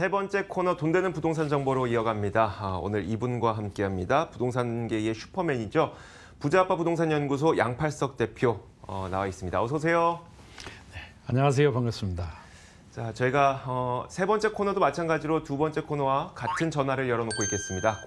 세 번째 코너 돈 되는 부동산 정보로 이어갑니다. 아, 오늘 이분과 함께합니다. 부동산계의 슈퍼맨이죠. 부자아빠 부동산 연구소 양팔석 대표 어, 나와 있습니다. 어서 오세요. 네, 안녕하세요. 반갑습니다. 자, 저희가 어, 세 번째 코너도 마찬가지로 두 번째 코너와 같은 전화를 열어놓고 있겠습니다.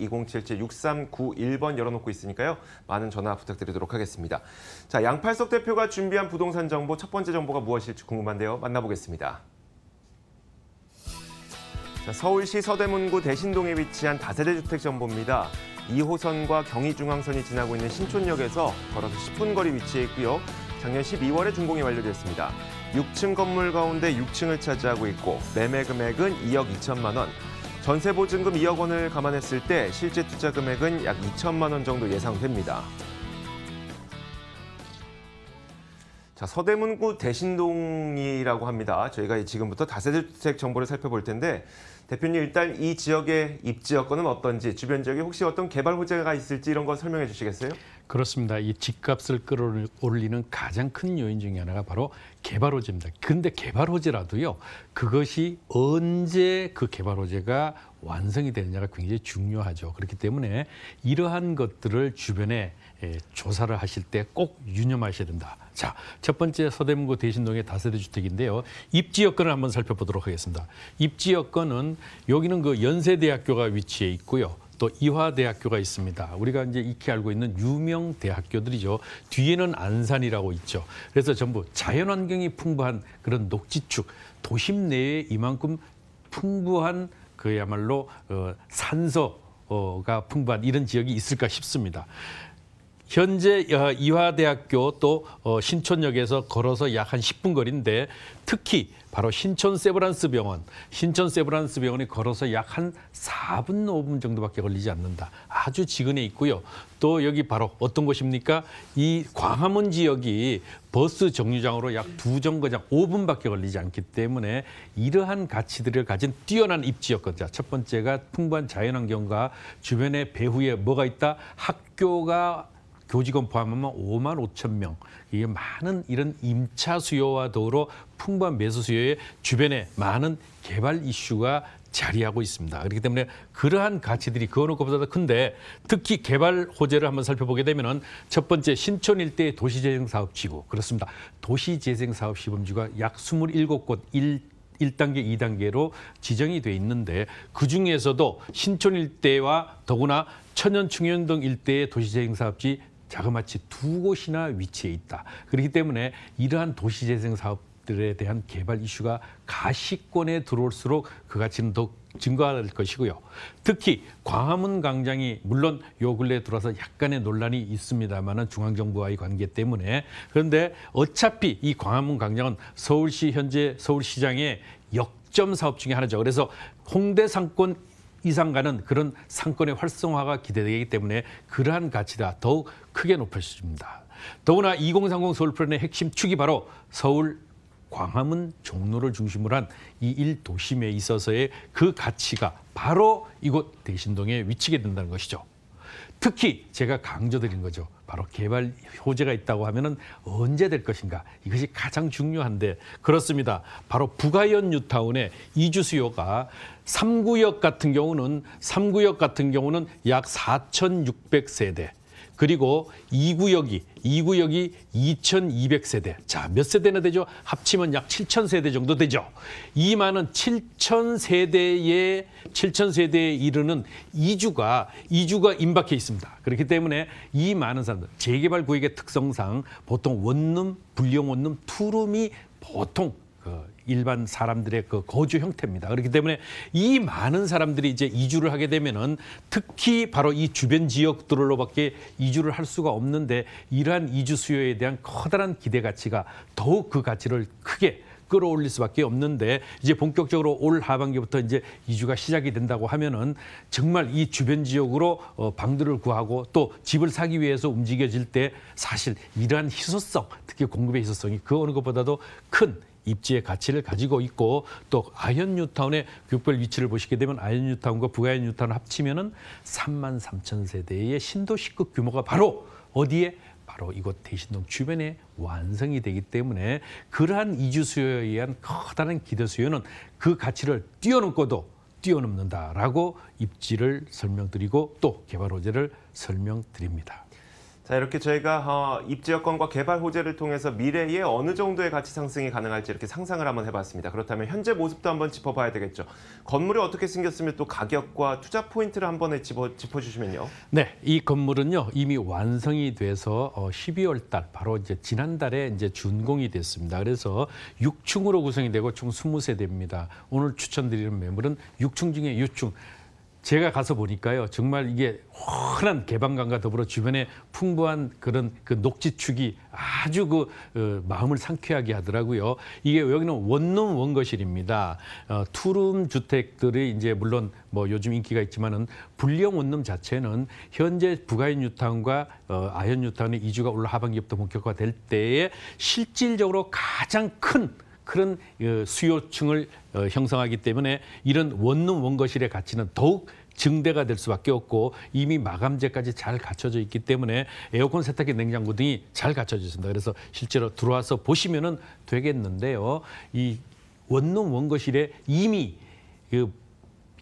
02-2077-6391번 열어놓고 있으니까요. 많은 전화 부탁드리도록 하겠습니다. 자, 양팔석 대표가 준비한 부동산 정보 첫 번째 정보가 무엇일지 궁금한데요. 만나보겠습니다. 서울시 서대문구 대신동에 위치한 다세대 주택 정보입니다. 2호선과 경의중앙선이 지나고 있는 신촌역에서 걸어서 10분 거리 위치해 있고요. 작년 12월에 준공이 완료됐습니다. 6층 건물 가운데 6층을 차지하고 있고 매매 금액은 2억 2천만 원. 전세 보증금 2억 원을 감안했을 때 실제 투자 금액은 약 2천만 원 정도 예상됩니다. 자, 서대문구 대신동이라고 합니다. 저희가 지금부터 다세대 주택 정보를 살펴볼 텐데 대표님 일단 이 지역의 입지 여건은 어떤지 주변 지역에 혹시 어떤 개발 호재가 있을지 이런 거 설명해 주시겠어요? 그렇습니다. 이 집값을 끌어올리는 가장 큰 요인 중에 하나가 바로 개발 호재입니다. 근데 개발 호재라도요. 그것이 언제 그 개발 호재가 완성이 되느냐가 굉장히 중요하죠. 그렇기 때문에 이러한 것들을 주변에 예, 조사를 하실 때 꼭 유념하셔야 된다. 자, 첫 번째 서대문구 대신동의 다세대 주택인데요. 입지 여건을 한번 살펴보도록 하겠습니다. 입지 여건은 여기는 그 연세대학교가 위치해 있고요. 또 이화대학교가 있습니다. 우리가 이제 익히 알고 있는 유명 대학교들이죠. 뒤에는 안산이라고 있죠. 그래서 전부 자연환경이 풍부한 그런 녹지축, 도심 내에 이만큼 풍부한 그야말로 어, 산소가 풍부한 이런 지역이 있을까 싶습니다. 현재 이화대학교 또 어, 신촌역에서 걸어서 약 한 10분 거리인데 특히 바로 신촌 세브란스 병원, 신촌 세브란스 병원이 걸어서 약 한 4분, 5분 정도밖에 걸리지 않는다. 아주 지근에 있고요. 또 여기 바로 어떤 곳입니까? 이 광화문 지역이 버스 정류장으로 약 두 정거장 5분밖에 걸리지 않기 때문에 이러한 가치들을 가진 뛰어난 입지였거든요. 첫 번째가 풍부한 자연환경과 주변의 배후에 뭐가 있다? 학교가 교직원 포함하면 5만 5천 명. 이게 많은 이런 임차 수요와 더불어 풍부한 매수 수요의 주변에 많은 개발 이슈가 자리하고 있습니다. 그렇기 때문에 그러한 가치들이 그어놓고보다도 큰데 특히 개발 호재를 한번 살펴보게 되면은 첫 번째 신촌 일대의 도시재생사업지구 그렇습니다. 도시재생사업시범지구가 약 27곳 1 1단계, 2단계로 지정이 돼 있는데 그중에서도 신촌 일대와 더구나 천연 충현동 일대의 도시재생사업지 자그마치 두 곳이나 위치해 있다. 그렇기 때문에 이러한 도시재생 사업들에 대한 개발 이슈가 가시권에 들어올수록 그 가치는 더욱 증가할 것이고요. 특히 광화문 광장이 물론 요 근래에 들어서 와 약간의 논란이 있습니다만은 중앙정부와의 관계 때문에 그런데 어차피 이 광화문 광장은 서울시 현재 서울시장의 역점 사업 중에 하나죠. 그래서 홍대 상권 이상 가는 그런 상권의 활성화가 기대되기 때문에 그러한 가치다 더욱 크게 높여집니다. 더구나 2030 서울 플랜의 핵심 축이 바로 서울 광화문 종로를 중심으로 한 이 일 도심에 있어서의 그 가치가 바로 이곳 대신동에 위치게 된다는 것이죠. 특히 제가 강조드린 거죠. 바로 개발 효제가 있다고 하면은 언제 될 것인가 이것이 가장 중요한데 그렇습니다. 바로 부가연 뉴타운의 이주 수요가 3구역 같은 경우는 3구역 같은 경우는 약 4,600세대 그리고 이구역이이구역이 2200세대. 자, 몇 세대나 되죠? 합치면 약 7000세대 정도 되죠. 이만은 7000세대에 7000세대에 이르는 이주가 이주가 임박해 있습니다. 그렇기 때문에 이 많은 사람들 재개발 구역의 특성상 보통 원룸, 불량 원룸, 투룸이 보통 그 일반 사람들의 그 거주 형태입니다. 그렇기 때문에 이 많은 사람들이 이제 이주를 하게 되면은 특히 바로 이 주변 지역들로밖에 이주를 할 수가 없는데 이러한 이주 수요에 대한 커다란 기대 가치가 더욱 그 가치를 크게 끌어올릴 수밖에 없는데 이제 본격적으로 올 하반기부터 이제 이주가 시작이 된다고 하면은 정말 이 주변 지역으로 어, 방들을 구하고 또 집을 사기 위해서 움직여질 때 사실 이러한 희소성 특히 공급의 희소성이 그 어느 것보다도 큰 입지의 가치를 가지고 있고 또 아현 뉴타운의 교별 위치를 보시게 되면 아현 뉴타운과 북아현 뉴타운 합치면은 3만 3천 세대의 신도시급 규모가 바로 어디에 바로 이곳 대신동 주변에 완성이 되기 때문에 그러한 이주 수요에 의한 커다란 기대 수요는 그 가치를 뛰어넘고도 뛰어넘는다라고 입지를 설명드리고 또 개발 호재를 설명드립니다. 자 이렇게 저희가 어, 입지 역권과 개발 호재를 통해서 미래에 어느 정도의 가치 상승이 가능할지 이렇게 상상을 한번 해봤습니다. 그렇다면 현재 모습도 한번 짚어봐야 되겠죠. 건물이 어떻게 생겼으면 또 가격과 투자 포인트를 한 번에 짚어, 짚어주시면요. 네, 이 건물은요 이미 완성이 돼서 12월 어, 달 바로 이제 지난달에 이제 준공이 됐습니다. 그래서 6층으로 구성이 되고 총 20세대입니다. 오늘 추천드리는 매물은 6층 중에 6층 제가 가서 보니까요. 정말 이게 훤한 개방감과 더불어 주변에 풍부한 그런 그 녹지축이 아주 그 어, 마음을 상쾌하게 하더라고요. 이게 여기는 원룸 원거실입니다. 어, 투룸 주택들이 이제 물론 뭐 요즘 인기가 있지만은 불량 원룸 자체는 현재 부가인 유탄과 어, 아현 유탄의 이주가 올라 하반기부터 본격화될 때에 실질적으로 가장 큰 그런 어, 수요층을 어, 형성하기 때문에 이런 원룸 원거실의 가치는 더욱 증대가 될 수밖에 없고 이미 마감재까지 잘 갖춰져 있기 때문에 에어컨, 세탁기, 냉장고 등이 잘 갖춰져 있습니다. 그래서 실제로 들어와서 보시면은 되겠는데요. 이 원룸 원거실에 이미 그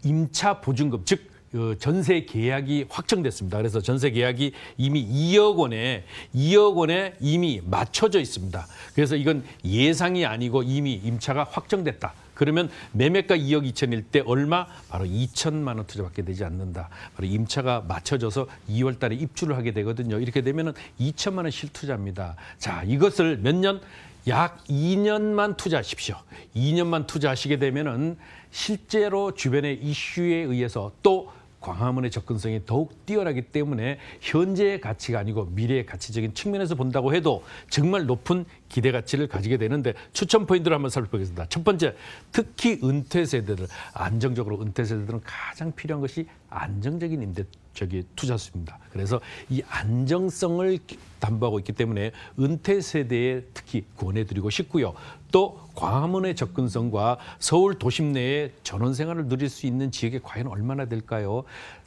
임차 보증금 즉그 전세 계약이 확정됐습니다. 그래서 전세 계약이 이미 2억 원에 2억 원에 이미 맞춰져 있습니다. 그래서 이건 예상이 아니고 이미 임차가 확정됐다. 그러면 매매가 2억 2천일 때 얼마? 바로 2천만 원 투자밖에 되지 않는다. 바로 임차가 맞춰져서 2월 달에 입주를 하게 되거든요. 이렇게 되면 은 2천만 원 실투자입니다. 자, 이것을 몇 년? 약 2년만 투자하십시오. 2년만 투자하시게 되면 은 실제로 주변의 이슈에 의해서 또 광화문의 접근성이 더욱 뛰어나기 때문에 현재의 가치가 아니고 미래의 가치적인 측면에서 본다고 해도 정말 높은 기대 가치를 가지게 되는데 추천 포인트를 한번 살펴보겠습니다. 첫 번째, 특히 은퇴 세대들, 안정적으로 은퇴 세대들은 가장 필요한 것이 안정적인 임대 저기 투자수입니다. 그래서 이 안정성을 담보하고 있기 때문에 은퇴 세대에 특히 권해드리고 싶고요. 또 광화문의 접근성과 서울 도심 내에 전원 생활을 누릴 수 있는 지역이 과연 얼마나 될까요?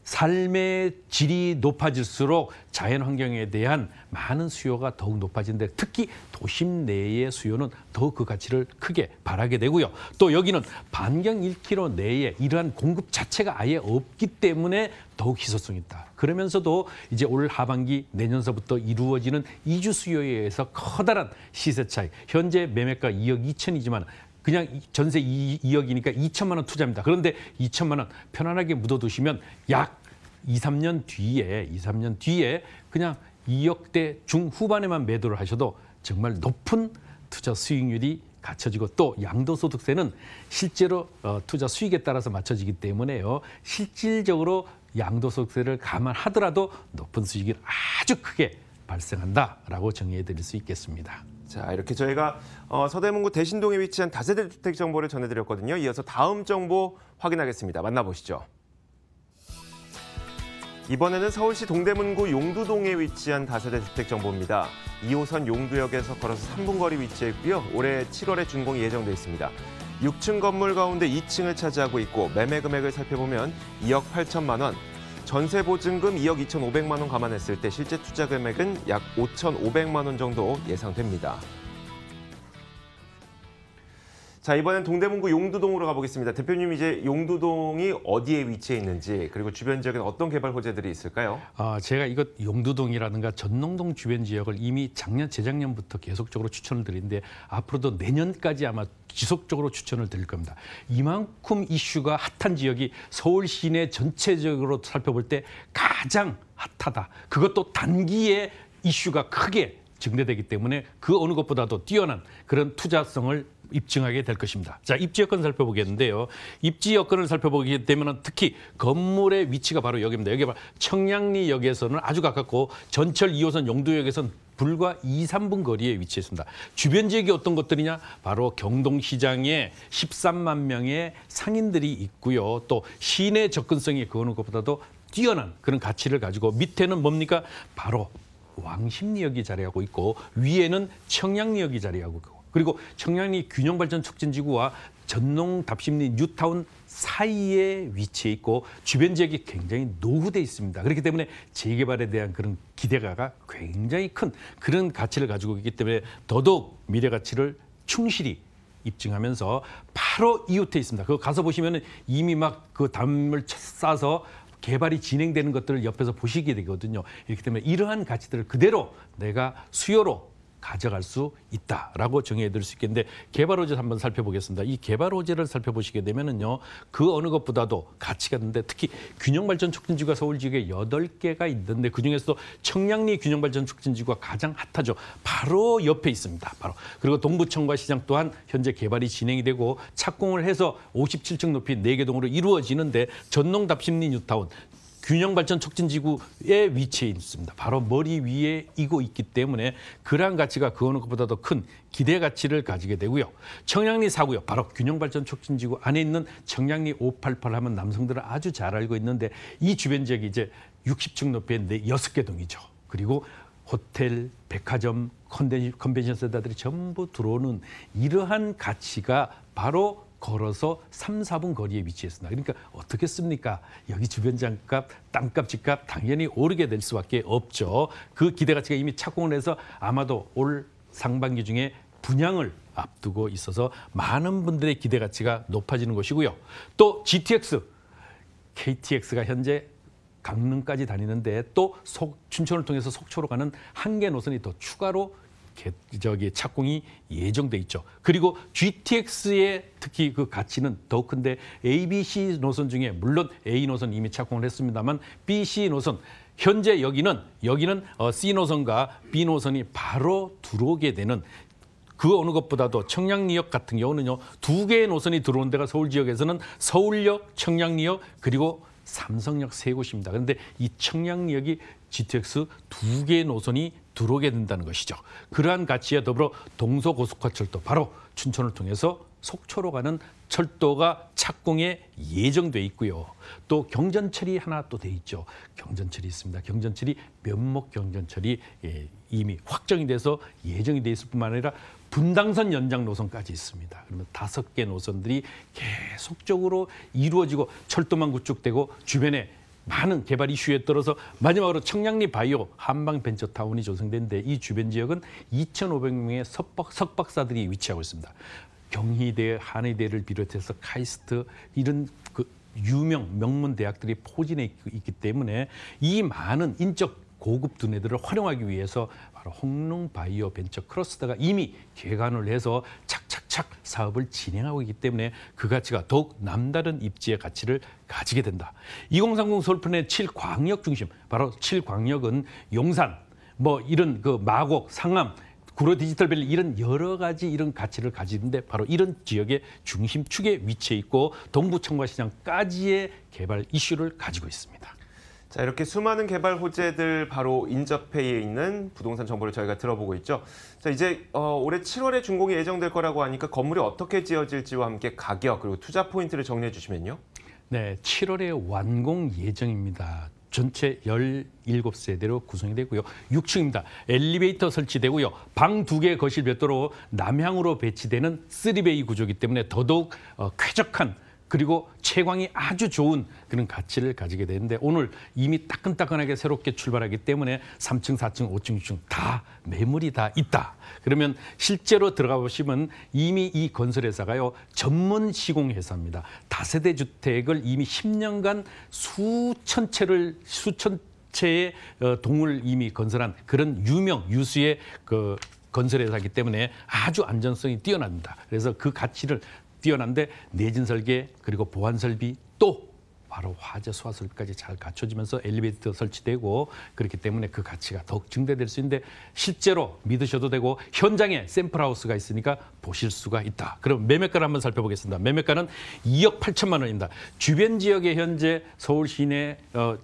삶의 질이 높아질수록 자연 환경에 대한 많은 수요가 더욱 높아진데 특히 도심 내의 수요는 더욱그 가치를 크게 바라게 되고요. 또 여기는 반경 1km 내에 이러한 공급 자체가 아예 없기 때문에 더욱 희소성이 있다. 그러면서도 이제 올 하반기 내년서부터 이루어지는 이주 수요에 의해서 커다란 시세 차이. 현재 매매가 2억 2천이지만 그냥 전세 2, 2억이니까 2천만 원 투자입니다. 그런데 2천만 원 편안하게 묻어두시면 약 2, 3년 뒤에 2, 3년 뒤에 그냥 2억대 중후반에만 매도를 하셔도 정말 높은 투자 수익률이 갖춰지고 또 양도소득세는 실제로 어, 투자 수익에 따라서 맞춰지기 때문에요. 실질적으로 양도소득세를 감안하더라도 높은 수익이 아주 크게 발생한다라고 정의해 드릴 수 있겠습니다. 자 이렇게 저희가 어, 서대문구 대신동에 위치한 다세대 주택 정보를 전해드렸거든요. 이어서 다음 정보 확인하겠습니다. 만나보시죠. 이번에는 서울시 동대문구 용두동에 위치한 다세대 주택 정보입니다. 2호선 용두역에서 걸어서 3분 거리 위치해 있고요. 올해 7월에 준공이 예정돼 있습니다. 6층 건물 가운데 2층을 차지하고 있고 매매 금액을 살펴보면 2억 8천만 원, 전세 보증금 2억 2,500만 원 감안했을 때 실제 투자 금액은 약 5,500만 원 정도 예상됩니다. 자 이번엔 동대문구 용두동으로 가보겠습니다. 대표님 이제 용두동이 어디에 위치해 있는지 그리고 주변 지역에 어떤 개발 호재들이 있을까요? 아 제가 이것 용두동이라든가 전농동 주변 지역을 이미 작년 재작년부터 계속적으로 추천을 드리는데 앞으로도 내년까지 아마 지속적으로 추천을 드릴 겁니다. 이만큼 이슈가 핫한 지역이 서울 시내 전체적으로 살펴볼 때 가장 핫하다. 그것도 단기에 이슈가 크게 증대되기 때문에 그 어느 것보다도 뛰어난 그런 투자성을 입증하게 될 것입니다. 자, 입지 여건 살펴보겠는데요. 입지 여건을 살펴보게 되면 특히 건물의 위치가 바로 여기입니다. 여기 바 청량리역에서는 아주 가깝고 전철 2호선 용두역에서는 불과 2, 3분 거리에 위치했습니다. 주변 지역이 어떤 것들이냐? 바로 경동시장에 13만 명의 상인들이 있고요. 또 시내 접근성이 그거는 것보다도 뛰어난 그런 가치를 가지고 밑에는 뭡니까? 바로 왕십리역이 자리하고 있고 위에는 청량리역이 자리하고 있고 그리고 청량리 균형발전 촉진지구와 전농답심리 뉴타운 사이에 위치해 있고 주변 지역이 굉장히 노후돼 있습니다. 그렇기 때문에 재개발에 대한 그런 기대가가 굉장히 큰 그런 가치를 가지고 있기 때문에 더더욱 미래 가치를 충실히 입증하면서 바로 이웃에 있습니다. 그거 가서 보시면 이미 막 그 담을 쌓아서 개발이 진행되는 것들을 옆에서 보시게 되거든요. 이렇기 때문에 이러한 가치들을 그대로 내가 수요로 가져갈 수 있다라고 정해드릴 의수 있겠는데 개발호재 한번 살펴보겠습니다. 이 개발호재를 살펴보시게 되면은요 그 어느 것보다도 가치가 있는데 특히 균형발전 촉진지구가 서울 지역에 여덟 개가 있는데 그 중에서도 청량리 균형발전 촉진지구가 가장 핫하죠. 바로 옆에 있습니다. 바로 그리고 동부청과 시장 또한 현재 개발이 진행이 되고 착공을 해서 57층 높이 네개 동으로 이루어지는데 전농답심리 뉴타운 균형발전 촉진지구에위치해 있습니다. 바로 머리 위에 이고 있기 때문에 그러한 가치가 그 어느 것보다 더 큰 기대 가치를 가지게 되고요. 청량리 사구역 바로 균형발전 촉진지구 안에 있는 청량리 588 하면 남성들은 아주 잘 알고 있는데 이 주변 지역이 이제 60층 높이의 6개 동이죠. 그리고 호텔, 백화점, 컨벤션 센터들이 전부 들어오는 이러한 가치가 바로 걸어서 3, 4분 거리에 위치했습니다. 그러니까 어떻게 씁니까? 여기 주변 장값, 땅값, 집값 당연히 오르게 될 수밖에 없죠. 그 기대 가치가 이미 착공을 해서 아마도 올 상반기 중에 분양을 앞두고 있어서 많은 분들의 기대 가치가 높아지는 것이고요. 또 GTX, KTX가 현재 강릉까지 다니는데 또 속, 춘천을 통해서 속초로 가는 한 개 노선이 더 추가로 저기 착공이 예정돼 있죠. 그리고 GTX의 특히 그 가치는 더 큰데 A, B, C 노선 중에 물론 A 노선 이미 착공을 했습니다만 B, C 노선 현재 여기는 여기는 어, C 노선과 B 노선이 바로 들어오게 되는 그 어느 것보다도 청량리역 같은 경우는요 두 개의 노선이 들어온 데가 서울 지역에서는 서울역, 청량리역 그리고 삼성역 세 곳입니다. 그런데 이 청량역이 리 GTX 두 개의 노선이 들어오게 된다는 것이죠. 그러한 가치에 더불어 동서고속화철도 바로 춘천을 통해서 속초로 가는 철도가 착공에 예정돼 있고요. 또 경전철이 하나 또 돼 있죠. 경전철이 있습니다. 경전철이 면목 경전철이 예, 이미 확정이 돼서 예정이 돼 있을 뿐만 아니라 분당선 연장 노선까지 있습니다. 그러면 다섯 개 노선들이 계속적으로 이루어지고 철도만 구축되고 주변에 많은 개발 이슈에 따라서 마지막으로 청량리 바이오 한방벤처타운이 조성된데 이 주변 지역은 2,500명의 석박, 석박사들이 위치하고 있습니다. 경희대, 한의대를 비롯해서 카이스트 이런 그 유명 명문 대학들이 포진해 있기 때문에 이 많은 인적 고급 두뇌들을 활용하기 위해서 바로 홍릉 바이오 벤처 크로스다가 이미 개관을 해서 착착 착착 사업을 진행하고 있기 때문에 그 가치가 더욱 남다른 입지의 가치를 가지게 된다. 2030 서울편의 7광역 중심, 바로 7광역은 용산, 뭐 이런 그 마곡, 상암, 구로 디지털 밸리 이런 여러 가지 이런 가치를 가지는데 바로 이런 지역의 중심축에 위치해 있고 동부청과시장까지의 개발 이슈를 가지고 있습니다. 자, 이렇게 수많은 개발 호재들 바로 인접해 있는 부동산 정보를 저희가 들어보고 있죠. 자, 이제 어, 올해 7월에 준공이 예정될 거라고 하니까 건물이 어떻게 지어질지와 함께 가격 그리고 투자 포인트를 정리해 주시면요. 네, 7월에 완공 예정입니다. 전체 17세대로 구성이 되고요. 6층입니다. 엘리베이터 설치되고요. 방 두 개 거실 별도로 남향으로 배치되는 3베이 구조이기 때문에 더더욱 어, 쾌적한 그리고 채광이 아주 좋은 그런 가치를 가지게 되는데 오늘 이미 따끈따끈하게 새롭게 출발하기 때문에 3층, 4층, 5층, 6층 다 매물이 다 있다. 그러면 실제로 들어가 보시면 이미 이 건설회사가요 전문 시공회사입니다. 다세대 주택을 이미 10년간 수천 채를 수천 채의 어, 동을 이미 건설한 그런 유명 유수의 그 건설회사기 때문에 아주 안전성이 뛰어납니다. 그래서 그 가치를 뛰어난데 내진 설계 그리고 보안 설비 또 바로 화재 소화 설비까지 잘 갖춰지면서 엘리베이터 설치되고 그렇기 때문에 그 가치가 더욱 증대될 수 있는데 실제로 믿으셔도 되고 현장에 샘플 하우스가 있으니까 보실 수가 있다. 그럼 매매가를 한번 살펴보겠습니다. 매매가는 2억 8천만 원입니다. 주변 지역에 현재 서울 시내 어,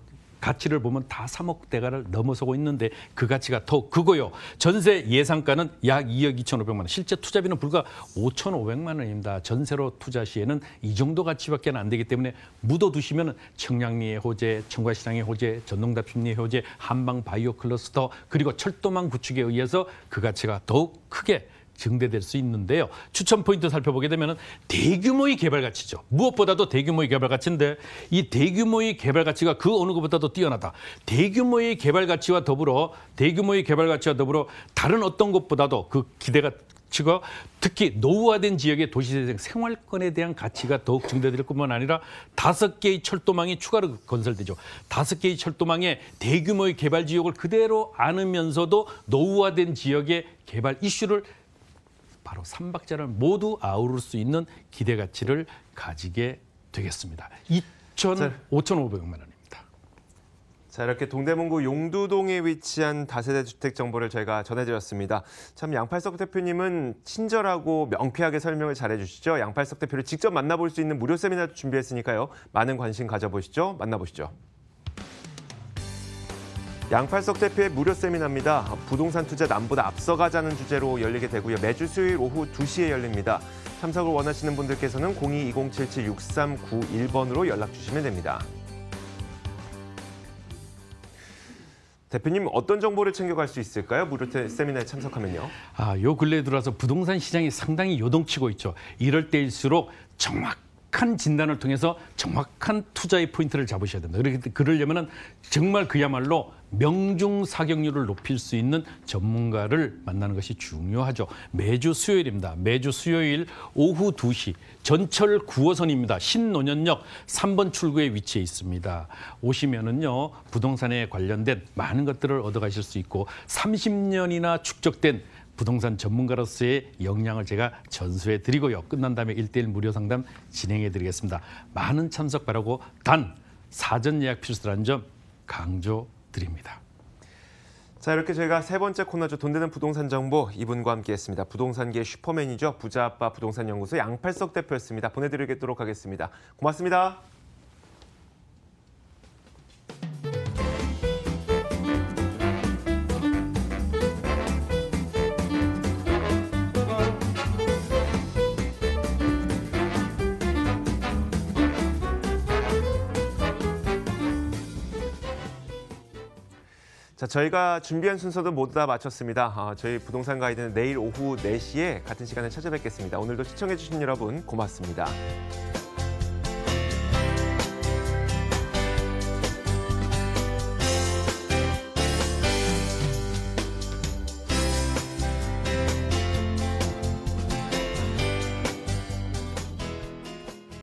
가치를 보면 다 3억 대가를 넘어서고 있는데 그 가치가 더 크고요. 전세 예상가는 약 2억 2,500만 원. 실제 투자비는 불과 5,500만 원입니다. 전세로 투자 시에는 이 정도 가치밖에 안 되기 때문에 묻어두시면 청량리의 호재, 청과시장의 호재, 전동답심리의 호재, 한방바이오 클러스터 그리고 철도망 구축에 의해서 그 가치가 더욱 크게 증대될 수 있는데요. 추천 포인트 살펴보게 되면 대규모의 개발 가치죠. 무엇보다도 대규모의 개발 가치인데 이 대규모의 개발 가치가 그 어느 것보다도 뛰어나다. 대규모의 개발 가치와 더불어 대규모의 개발 가치와 더불어 다른 어떤 것보다도 그 기대가 가치가 특히 노후화된 지역의 도시재생 생활권에 대한 가치가 더욱 증대될 뿐만 아니라 다섯 개의 철도망이 추가로 건설되죠. 다섯 개의 철도망에 대규모의 개발 지역을 그대로 안으면서도 노후화된 지역의 개발 이슈를 바로 삼박자를 모두 아우를 수 있는 기대 가치를 가지게 되겠습니다. 2,500만 원입니다. 자 이렇게 동대문구 용두동에 위치한 다세대 주택 정보를 저희가 전해드렸습니다. 참 양팔석 대표님은 친절하고 명쾌하게 설명을 잘해주시죠. 양팔석 대표를 직접 만나볼 수 있는 무료 세미나 도 준비했으니까요. 많은 관심 가져보시죠. 만나보시죠. 양팔석 대표의 무료 세미나입니다. 부동산 투자 남보다 앞서가자는 주제로 열리게 되고요. 매주 수요일 오후 2시에 열립니다. 참석을 원하시는 분들께서는 02-2077-6391번으로 연락 주시면 됩니다. 대표님 어떤 정보를 챙겨갈 수 있을까요? 무료 세미나에 참석하면요. 아, 요 근래에 들어서 부동산 시장이 상당히 요동치고 있죠. 이럴 때일수록 정확 한 진단을 통해서 정확한 투자의 포인트를 잡으셔야 됩니다. 그렇러려면 정말 그야말로 명중 사격률을 높일 수 있는 전문가를 만나는 것이 중요하죠. 매주 수요일입니다. 매주 수요일 오후 2시 전철 9호선입니다. 신논현역 3번 출구에 위치해 있습니다. 오시면은요. 부동산에 관련된 많은 것들을 얻어 가실 수 있고 30년이나 축적된 부동산 전문가로서의 역량을 제가 전수해 드리고요. 끝난 다음에 일대일 무료 상담 진행해 드리겠습니다. 많은 참석 바라고 단 사전 예약 필수라는 점 강조 드립니다자 이렇게 저희가 세 번째 코너죠. 돈 되는 부동산 정보 이분과 함께했습니다. 부동산계 슈퍼맨이죠. 부자아빠 부동산연구소 양팔석 대표였습니다. 보내드리도록 하겠습니다. 고맙습니다. 자, 저희가 준비한 순서도 모두 다 마쳤습니다. 아, 저희 부동산 가이드는 내일 오후 4시에 같은 시간에 찾아뵙겠습니다. 오늘도 시청해주신 여러분 고맙습니다.